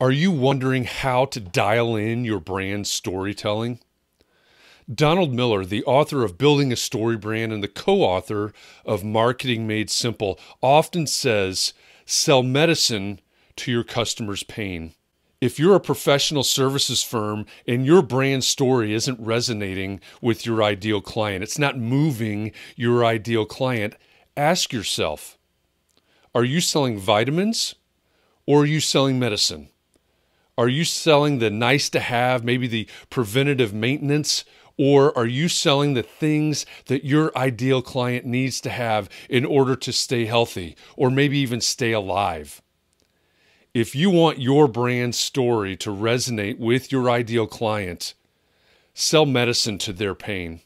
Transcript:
Are you wondering how to dial in your brand storytelling? Donald Miller, the author of Building a Story Brand and the co author of Marketing Made Simple, often says sell medicine to your customer's pain. If you're a professional services firm and your brand story isn't resonating with your ideal client, it's not moving your ideal client, ask yourself are you selling vitamins or are you selling medicine? Are you selling the nice to have, maybe the preventative maintenance? Or are you selling the things that your ideal client needs to have in order to stay healthy or maybe even stay alive? If you want your brand story to resonate with your ideal client, sell medicine to their pain.